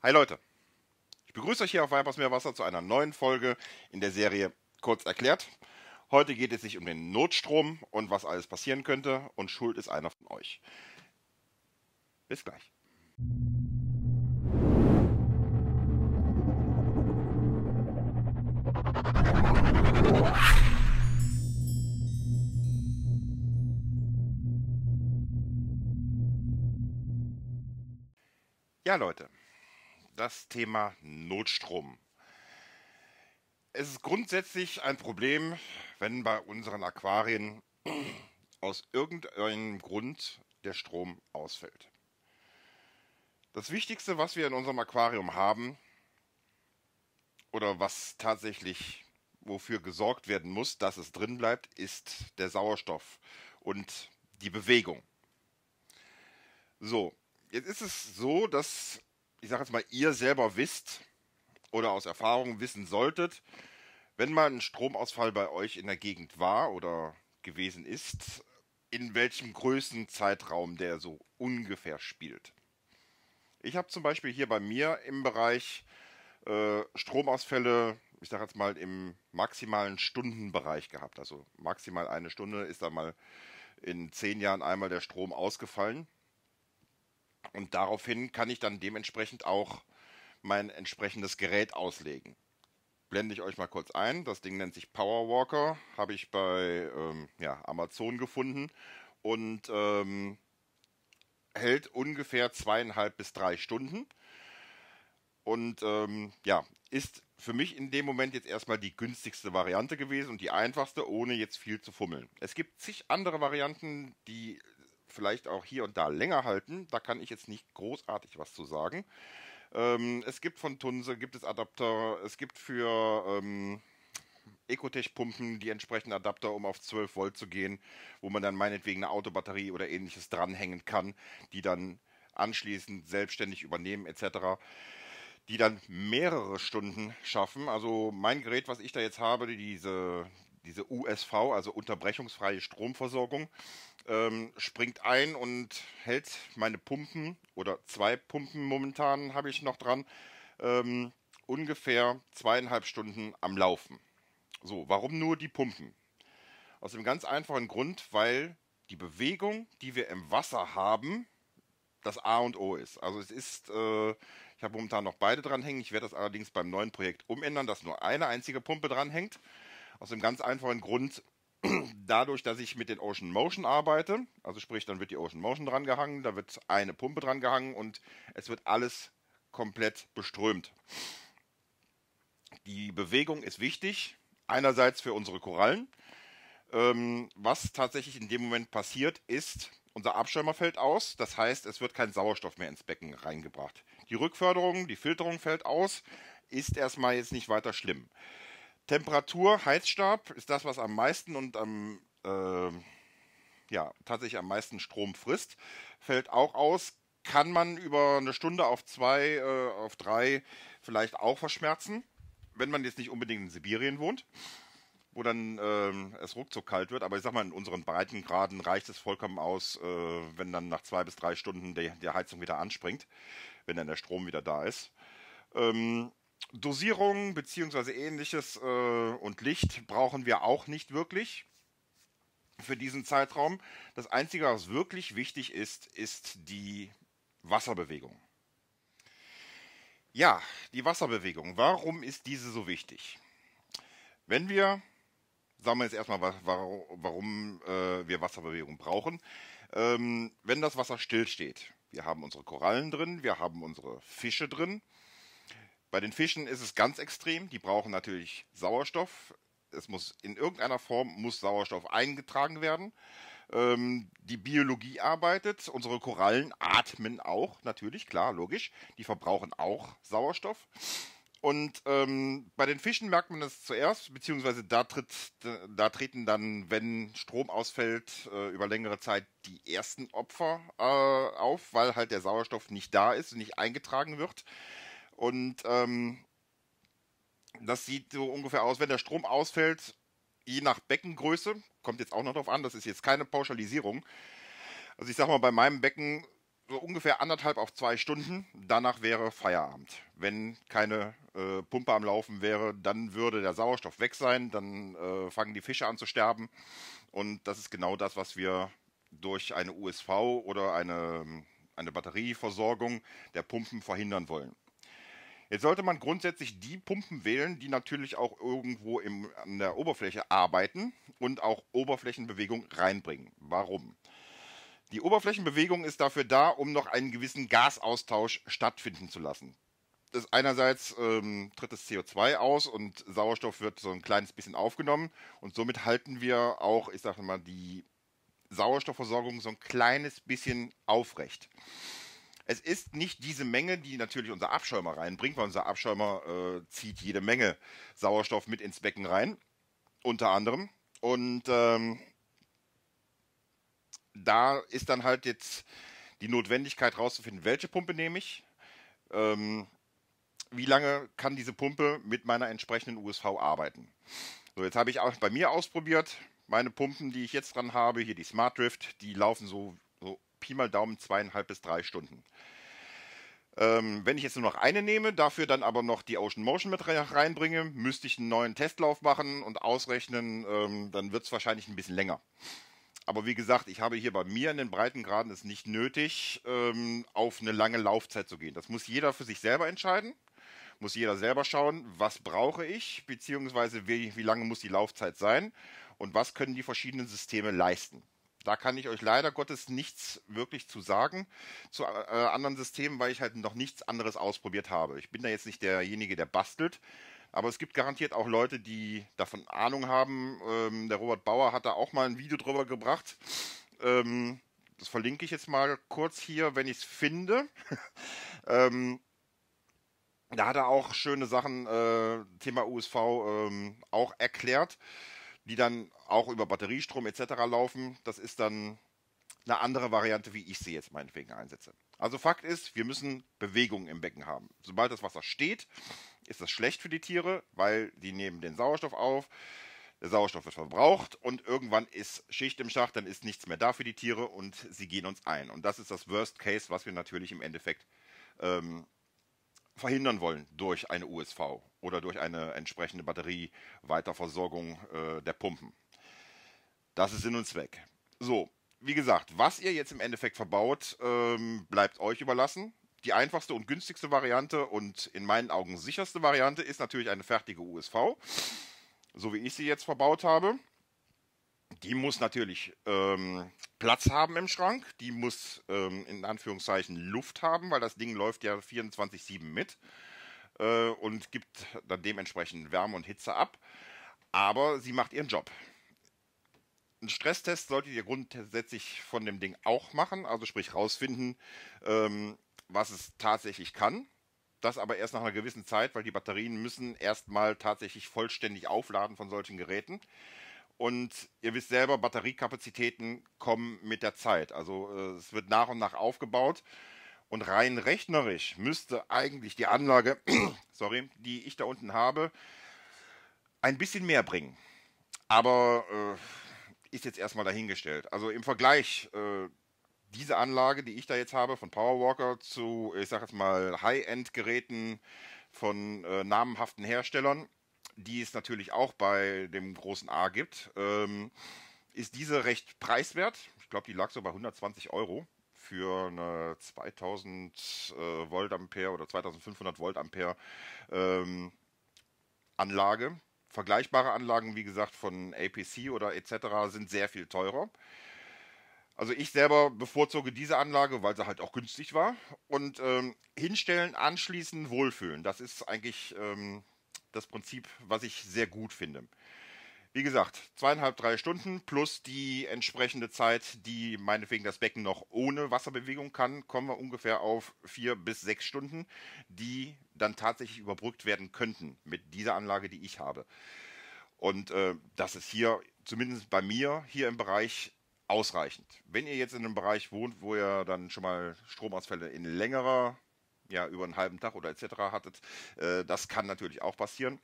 Hi Leute, ich begrüße euch hier auf Weinpass Meerwasser zu einer neuen Folge in der Serie Kurz erklärt. Heute geht es sich um den Notstrom und was alles passieren könnte und schuld ist einer von euch. Bis gleich. Ja Leute, das Thema Notstrom. Es ist grundsätzlich ein Problem, wenn bei unseren Aquarien aus irgendeinem Grund der Strom ausfällt. Das Wichtigste, was wir in unserem Aquarium haben, oder was tatsächlich wofür gesorgt werden muss, dass es drin bleibt, ist der Sauerstoff und die Bewegung. So, jetzt ist es so, dass ich sage jetzt mal, ihr selber wisst oder aus Erfahrung wissen solltet, wenn mal ein Stromausfall bei euch in der Gegend war oder gewesen ist, in welchem Größenzeitraum der so ungefähr spielt. Ich habe zum Beispiel hier bei mir im Bereich äh, Stromausfälle, ich sage jetzt mal im maximalen Stundenbereich gehabt. Also maximal eine Stunde ist da mal in zehn Jahren einmal der Strom ausgefallen. Und daraufhin kann ich dann dementsprechend auch mein entsprechendes Gerät auslegen. Blende ich euch mal kurz ein. Das Ding nennt sich Power Walker, habe ich bei ähm, ja, Amazon gefunden und ähm, hält ungefähr zweieinhalb bis drei Stunden. Und ähm, ja, ist für mich in dem Moment jetzt erstmal die günstigste Variante gewesen und die einfachste, ohne jetzt viel zu fummeln. Es gibt zig andere Varianten, die vielleicht auch hier und da länger halten. Da kann ich jetzt nicht großartig was zu sagen. Ähm, es gibt von Tunse, gibt es Adapter, es gibt für ähm, Ecotech-Pumpen die entsprechenden Adapter, um auf 12 Volt zu gehen, wo man dann meinetwegen eine Autobatterie oder ähnliches dranhängen kann, die dann anschließend selbstständig übernehmen etc., die dann mehrere Stunden schaffen. Also mein Gerät, was ich da jetzt habe, diese diese USV, also unterbrechungsfreie Stromversorgung, ähm, springt ein und hält meine Pumpen oder zwei Pumpen momentan habe ich noch dran, ähm, ungefähr zweieinhalb Stunden am Laufen. So, warum nur die Pumpen? Aus dem ganz einfachen Grund, weil die Bewegung, die wir im Wasser haben, das A und O ist. Also es ist, äh, ich habe momentan noch beide dranhängen. Ich werde das allerdings beim neuen Projekt umändern, dass nur eine einzige Pumpe dranhängt. Aus dem ganz einfachen Grund, dadurch, dass ich mit den Ocean Motion arbeite, also sprich, dann wird die Ocean Motion dran gehangen, da wird eine Pumpe dran gehangen und es wird alles komplett beströmt. Die Bewegung ist wichtig, einerseits für unsere Korallen. Ähm, was tatsächlich in dem Moment passiert, ist, unser Abschirmer fällt aus, das heißt, es wird kein Sauerstoff mehr ins Becken reingebracht. Die Rückförderung, die Filterung fällt aus, ist erstmal jetzt nicht weiter schlimm. Temperatur, Heizstab ist das, was am meisten und am äh, ja, tatsächlich am meisten Strom frisst. Fällt auch aus, kann man über eine Stunde auf zwei, äh, auf drei vielleicht auch verschmerzen, wenn man jetzt nicht unbedingt in Sibirien wohnt, wo dann äh, es ruckzuck kalt wird. Aber ich sag mal, in unseren Breitengraden reicht es vollkommen aus, äh, wenn dann nach zwei bis drei Stunden die, die Heizung wieder anspringt, wenn dann der Strom wieder da ist. Ähm, Dosierung bzw. ähnliches äh, und Licht brauchen wir auch nicht wirklich für diesen Zeitraum. Das Einzige, was wirklich wichtig ist, ist die Wasserbewegung. Ja, die Wasserbewegung. Warum ist diese so wichtig? Wenn wir, sagen wir jetzt erstmal, warum äh, wir Wasserbewegung brauchen, ähm, wenn das Wasser stillsteht. Wir haben unsere Korallen drin, wir haben unsere Fische drin, bei den Fischen ist es ganz extrem. Die brauchen natürlich Sauerstoff. Es muss in irgendeiner Form muss Sauerstoff eingetragen werden. Ähm, die Biologie arbeitet. Unsere Korallen atmen auch, natürlich, klar, logisch. Die verbrauchen auch Sauerstoff. Und ähm, bei den Fischen merkt man das zuerst, beziehungsweise da, tritt, da treten dann, wenn Strom ausfällt, äh, über längere Zeit die ersten Opfer äh, auf, weil halt der Sauerstoff nicht da ist und nicht eingetragen wird. Und ähm, das sieht so ungefähr aus, wenn der Strom ausfällt, je nach Beckengröße, kommt jetzt auch noch drauf an, das ist jetzt keine Pauschalisierung. Also ich sag mal, bei meinem Becken so ungefähr anderthalb auf zwei Stunden, danach wäre Feierabend. Wenn keine äh, Pumpe am Laufen wäre, dann würde der Sauerstoff weg sein, dann äh, fangen die Fische an zu sterben. Und das ist genau das, was wir durch eine USV oder eine, eine Batterieversorgung der Pumpen verhindern wollen. Jetzt sollte man grundsätzlich die Pumpen wählen, die natürlich auch irgendwo im, an der Oberfläche arbeiten und auch Oberflächenbewegung reinbringen. Warum? Die Oberflächenbewegung ist dafür da, um noch einen gewissen Gasaustausch stattfinden zu lassen. Das einerseits ähm, tritt das CO2 aus und Sauerstoff wird so ein kleines bisschen aufgenommen und somit halten wir auch, ich sage mal, die Sauerstoffversorgung so ein kleines bisschen aufrecht es ist nicht diese Menge, die natürlich unser Abschäumer reinbringt, weil unser Abschäumer äh, zieht jede Menge Sauerstoff mit ins Becken rein, unter anderem. Und ähm, da ist dann halt jetzt die Notwendigkeit rauszufinden, welche Pumpe nehme ich, ähm, wie lange kann diese Pumpe mit meiner entsprechenden USV arbeiten. So, jetzt habe ich auch bei mir ausprobiert, meine Pumpen, die ich jetzt dran habe, hier die Smart Drift, die laufen so Pi mal Daumen zweieinhalb bis drei Stunden. Ähm, wenn ich jetzt nur noch eine nehme, dafür dann aber noch die Ocean Motion mit reinbringe, müsste ich einen neuen Testlauf machen und ausrechnen, ähm, dann wird es wahrscheinlich ein bisschen länger. Aber wie gesagt, ich habe hier bei mir in den Breitengraden es nicht nötig, ähm, auf eine lange Laufzeit zu gehen. Das muss jeder für sich selber entscheiden. Muss jeder selber schauen, was brauche ich, beziehungsweise wie, wie lange muss die Laufzeit sein und was können die verschiedenen Systeme leisten. Da kann ich euch leider Gottes nichts wirklich zu sagen zu äh, anderen Systemen, weil ich halt noch nichts anderes ausprobiert habe. Ich bin da jetzt nicht derjenige, der bastelt. Aber es gibt garantiert auch Leute, die davon Ahnung haben. Ähm, der Robert Bauer hat da auch mal ein Video drüber gebracht. Ähm, das verlinke ich jetzt mal kurz hier, wenn ich es finde. ähm, da hat er auch schöne Sachen, äh, Thema USV, ähm, auch erklärt die dann auch über Batteriestrom etc. laufen. Das ist dann eine andere Variante, wie ich sie jetzt meinetwegen einsetze. Also Fakt ist, wir müssen Bewegung im Becken haben. Sobald das Wasser steht, ist das schlecht für die Tiere, weil die nehmen den Sauerstoff auf. Der Sauerstoff wird verbraucht und irgendwann ist Schicht im Schacht, dann ist nichts mehr da für die Tiere und sie gehen uns ein. Und das ist das Worst Case, was wir natürlich im Endeffekt ähm, verhindern wollen durch eine USV oder durch eine entsprechende Batterieweiterversorgung äh, der Pumpen. Das ist Sinn und Zweck. So, wie gesagt, was ihr jetzt im Endeffekt verbaut, ähm, bleibt euch überlassen. Die einfachste und günstigste Variante und in meinen Augen sicherste Variante ist natürlich eine fertige USV, so wie ich sie jetzt verbaut habe. Die muss natürlich ähm, Platz haben im Schrank, die muss ähm, in Anführungszeichen Luft haben, weil das Ding läuft ja 24-7 mit äh, und gibt dann dementsprechend Wärme und Hitze ab. Aber sie macht ihren Job. Einen Stresstest solltet ihr grundsätzlich von dem Ding auch machen, also sprich rausfinden, ähm, was es tatsächlich kann. Das aber erst nach einer gewissen Zeit, weil die Batterien müssen erstmal tatsächlich vollständig aufladen von solchen Geräten. Und ihr wisst selber, Batteriekapazitäten kommen mit der Zeit. Also äh, es wird nach und nach aufgebaut. Und rein rechnerisch müsste eigentlich die Anlage, sorry, die ich da unten habe, ein bisschen mehr bringen. Aber äh, ist jetzt erstmal dahingestellt. Also im Vergleich, äh, diese Anlage, die ich da jetzt habe, von Powerwalker zu, ich sag jetzt mal, High-End-Geräten von äh, namenhaften Herstellern, die es natürlich auch bei dem großen A gibt, ähm, ist diese recht preiswert. Ich glaube, die lag so bei 120 Euro für eine 2000 äh, Volt Ampere oder 2500 Volt Ampere ähm, Anlage. Vergleichbare Anlagen, wie gesagt, von APC oder etc. sind sehr viel teurer. Also ich selber bevorzuge diese Anlage, weil sie halt auch günstig war. Und ähm, hinstellen, anschließen, wohlfühlen. Das ist eigentlich ähm, das Prinzip, was ich sehr gut finde. Wie gesagt, zweieinhalb, drei Stunden plus die entsprechende Zeit, die meinetwegen das Becken noch ohne Wasserbewegung kann, kommen wir ungefähr auf vier bis sechs Stunden, die dann tatsächlich überbrückt werden könnten mit dieser Anlage, die ich habe. Und äh, das ist hier, zumindest bei mir, hier im Bereich ausreichend. Wenn ihr jetzt in einem Bereich wohnt, wo ihr dann schon mal Stromausfälle in längerer, ja, über einen halben Tag oder etc. hattet, äh, das kann natürlich auch passieren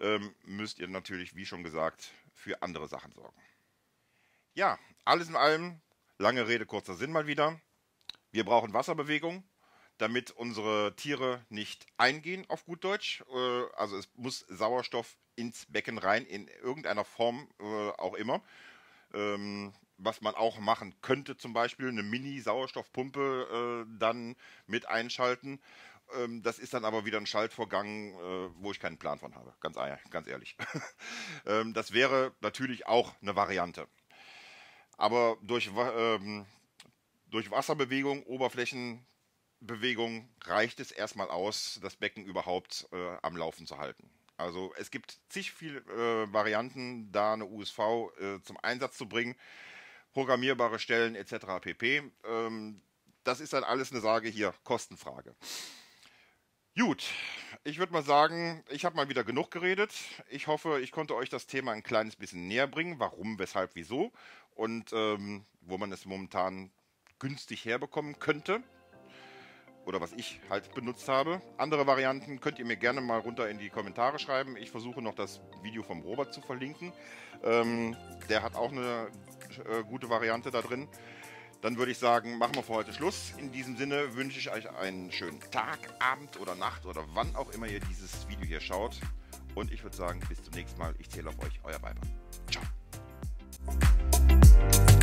ähm, müsst ihr natürlich, wie schon gesagt, für andere Sachen sorgen. Ja, alles in allem, lange Rede, kurzer Sinn mal wieder. Wir brauchen Wasserbewegung, damit unsere Tiere nicht eingehen, auf gut Deutsch. Äh, also es muss Sauerstoff ins Becken rein, in irgendeiner Form äh, auch immer. Ähm, was man auch machen könnte, zum Beispiel eine Mini-Sauerstoffpumpe äh, dann mit einschalten ähm, das ist dann aber wieder ein Schaltvorgang, äh, wo ich keinen Plan von habe, ganz, ganz ehrlich. ähm, das wäre natürlich auch eine Variante. Aber durch, ähm, durch Wasserbewegung, Oberflächenbewegung reicht es erstmal aus, das Becken überhaupt äh, am Laufen zu halten. Also es gibt zig viele äh, Varianten, da eine USV äh, zum Einsatz zu bringen, programmierbare Stellen etc. pp. Ähm, das ist dann alles eine Sage hier, Kostenfrage. Gut, ich würde mal sagen, ich habe mal wieder genug geredet. Ich hoffe, ich konnte euch das Thema ein kleines bisschen näher bringen, warum, weshalb, wieso und ähm, wo man es momentan günstig herbekommen könnte. Oder was ich halt benutzt habe. Andere Varianten könnt ihr mir gerne mal runter in die Kommentare schreiben. Ich versuche noch das Video vom Robert zu verlinken. Ähm, der hat auch eine äh, gute Variante da drin. Dann würde ich sagen, machen wir für heute Schluss. In diesem Sinne wünsche ich euch einen schönen Tag, Abend oder Nacht oder wann auch immer ihr dieses Video hier schaut. Und ich würde sagen, bis zum nächsten Mal. Ich zähle auf euch, euer Weiber. Ciao.